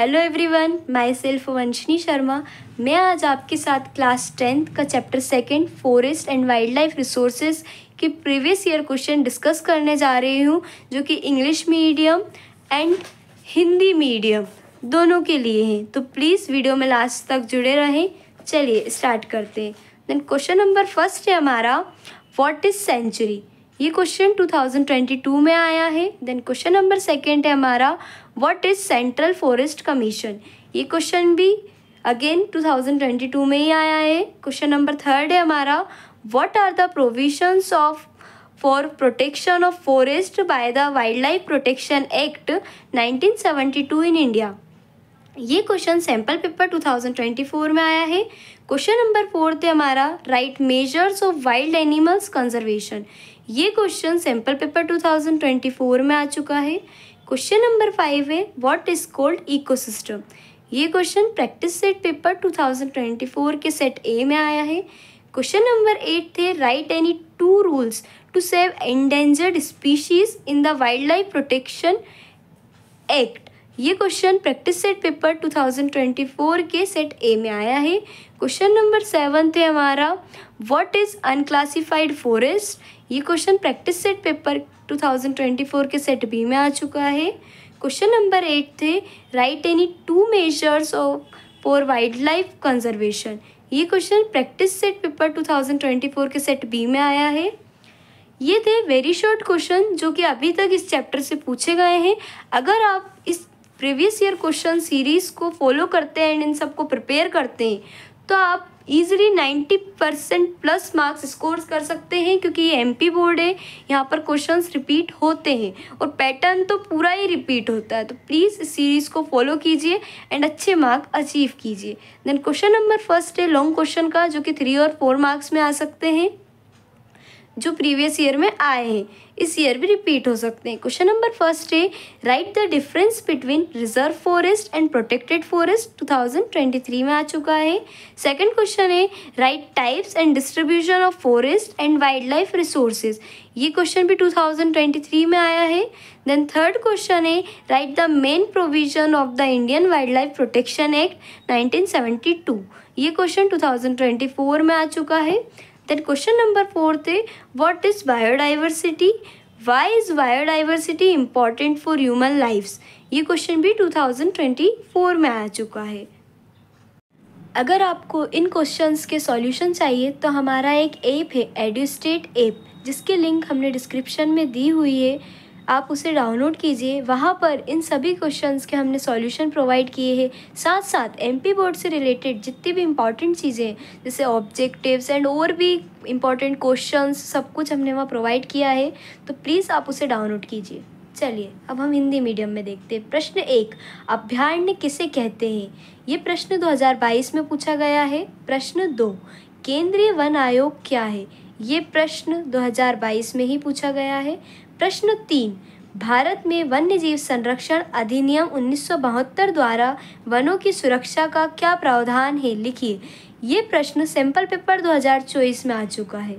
hello everyone my self वंशनी Sharma मैं आज आपके साथ क्लास टेंथ का chapter second forest and wild life resources के प्रीवियस ईयर क्वेश्चन डिस्कस करने जा रही हूँ जो कि English medium and Hindi medium दोनों के लिए हैं तो प्लीज़ वीडियो में लास्ट तक जुड़े रहें चलिए स्टार्ट करते हैं देन क्वेश्चन नंबर फर्स्ट है हमारा वॉट इज़ सेंचुरी ये क्वेश्चन 2022 में आया है देन क्वेश्चन नंबर सेकेंड है हमारा what is central forest commission ये क्वेश्चन भी अगेन 2022 में ही आया है क्वेश्चन नंबर थर्ड है हमारा what are the provisions of for protection of forest by the wild life protection act 1972 in India ये क्वेश्चन सैंपल पेपर 2024 में आया है क्वेश्चन नंबर फोर थे हमारा write measures of wild animals conservation ये question sample paper 2024 में आ चुका है क्वेश्चन नंबर फाइव है व्हाट इज कॉल्ड इकोसिस्टम ये क्वेश्चन प्रैक्टिस सेट पेपर 2024 के सेट ए में आया है क्वेश्चन नंबर एट थे write any two rules to save endangered species in the wild life protection act ये क्वेश्चन प्रैक्टिस सेट पेपर 2024 के set A में आया है क्वेश्चन नंबर सेवन थे हमारा व्हाट इज़ अनक्लासिफाइड फॉरेस्ट ये क्वेश्चन प्रैक्टिस सेट पेपर 2024 के set B में आ चुका है क्वेश्चन नंबर एट थे write any two measures of for wild life conservation ये क्वेश्चन प्रैक्टिस सेट पेपर 2024 के सेट बी में आया है ये थे वेरी शॉर्ट क्वेश्चन जो कि अभी तक इस चैप्टर से पूछे गए हैं अगर आप प्रीवियस ईयर क्वेश्चन सीरीज़ को फॉलो करते हैं एंड इन सबको प्रिपेयर करते हैं तो आप easily ninety percent plus marks score कर सकते हैं क्योंकि ये पी बोर्ड है यहाँ पर क्वेश्चंस रिपीट होते हैं और पैटर्न तो पूरा ही रिपीट होता है तो प्लीज़ इस सीरीज़ को फॉलो कीजिए एंड अच्छे मार्क अचीव कीजिए देन क्वेश्चन नंबर फर्स्ट है लॉन्ग क्वेश्चन का जो कि थ्री और फोर मार्क्स में आ सकते हैं जो प्रीवियस ईयर में आए हैं इस ईयर भी रिपीट हो सकते हैं क्वेश्चन नंबर फर्स्ट है write the difference between reserve forest and protected forest 2023 में आ चुका है सेकंड क्वेश्चन है write types and distribution of forest and wild life resources ये क्वेश्चन भी 2023 में आया है देन थर्ड क्वेश्चन है write the main provision of the Indian wild life protection act nineteen ये क्वेश्चन टू में आ चुका है देन क्वेश्चन नंबर फोर थे what is biodiversity why is biodiversity important for human life ये question भी 2024 में आ चुका है अगर आपको इन क्वेश्चन के सॉल्यूशन चाहिए तो हमारा एक ऐप है एडुस्टेट ऐप जिसके लिंक हमने डिस्क्रिप्शन में दी हुई है आप उसे डाउनलोड कीजिए वहाँ पर इन सभी क्वेश्चंस के हमने सॉल्यूशन प्रोवाइड किए हैं साथ साथ एमपी बोर्ड से रिलेटेड जितनी भी इंपॉर्टेंट चीज़ें जैसे ऑब्जेक्टिव्स एंड और भी इंपॉर्टेंट क्वेश्चंस सब कुछ हमने वहाँ प्रोवाइड किया है तो प्लीज़ आप उसे डाउनलोड कीजिए चलिए अब हम हिंदी मीडियम में देखते हैं प्रश्न एक अभ्यारण्य किसे कहते हैं ये प्रश्न 2022 में पूछा गया है प्रश्न दो केंद्रीय वन आयोग क्या है ये प्रश्न 2022 में ही पूछा गया है प्रश्न तीन भारत में वन्य जीव संरक्षण अधिनियम उन्नीस द्वारा वनों की सुरक्षा का क्या प्रावधान है लिखिए ये प्रश्न सैंपल पेपर 2024 में आ चुका है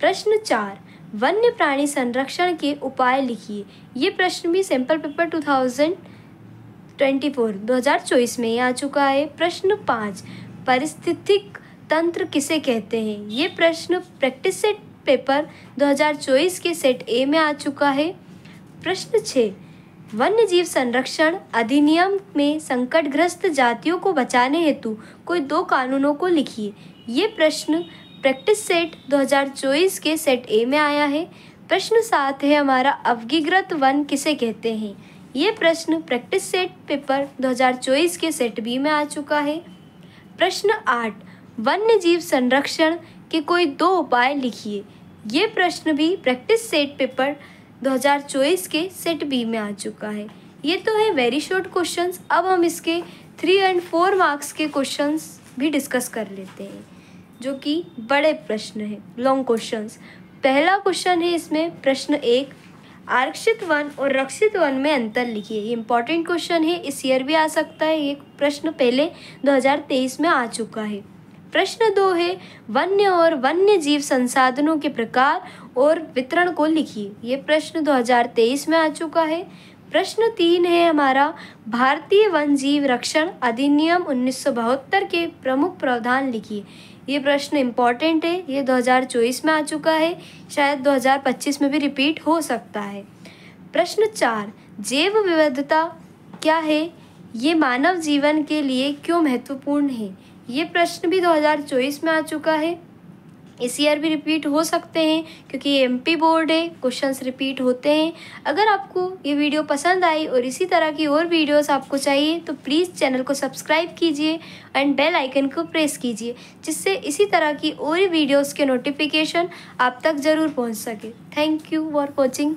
प्रश्न चार वन्य प्राणी संरक्षण के उपाय लिखिए ये प्रश्न भी सैंपल पेपर 2024 2024 में आ चुका है प्रश्न पाँच परिस्थितिक तंत्र किसे कहते हैं ये प्रश्न प्रैक्टिस सेट पेपर 2024 के सेट ए में आ चुका है प्रश्न छः वन्य जीव संरक्षण अधिनियम में संकटग्रस्त जातियों को बचाने हेतु कोई दो कानूनों को लिखिए ये प्रश्न प्रैक्टिस सेट 2024 के सेट ए में आया है प्रश्न सात है हमारा अवगीकृत वन किसे कहते हैं ये प्रश्न प्रैक्टिस सेट पेपर 2024 के सेट बी में आ चुका है प्रश्न आठ वन्य जीव संरक्षण के कोई दो उपाय लिखिए ये प्रश्न भी प्रैक्टिस सेट पेपर 2024 के सेट बी में आ चुका है ये तो है वेरी शॉर्ट क्वेश्चंस अब हम इसके थ्री एंड फोर मार्क्स के क्वेश्चंस भी डिस्कस कर लेते हैं जो कि बड़े प्रश्न हैं लॉन्ग क्वेश्चंस पहला क्वेश्चन है इसमें प्रश्न एक आरक्षित वन और रक्षित वन में अंतर लिखिए ये इंपॉर्टेंट क्वेश्चन है इस ईयर भी आ सकता है ये प्रश्न पहले 2023 में आ चुका है प्रश्न दो है वन्य और वन्य जीव संसाधनों के प्रकार और वितरण को लिखिए ये प्रश्न 2023 में आ चुका है प्रश्न तीन है हमारा भारतीय वन जीव रक्षण अधिनियम उन्नीस के प्रमुख प्रावधान लिखिए ये प्रश्न इम्पॉर्टेंट है ये 2024 में आ चुका है शायद 2025 में भी रिपीट हो सकता है प्रश्न चार जैव विविधता क्या है ये मानव जीवन के लिए क्यों महत्वपूर्ण है ये प्रश्न भी 2024 में आ चुका है इस ईयर भी रिपीट हो सकते हैं क्योंकि ये एमपी बोर्ड है क्वेश्चंस रिपीट होते हैं अगर आपको ये वीडियो पसंद आई और इसी तरह की और वीडियोस आपको चाहिए तो प्लीज़ चैनल को सब्सक्राइब कीजिए एंड बेल आइकन को प्रेस कीजिए जिससे इसी तरह की और वीडियोस के नोटिफिकेशन आप तक ज़रूर पहुंच सके थैंक यू फॉर वॉचिंग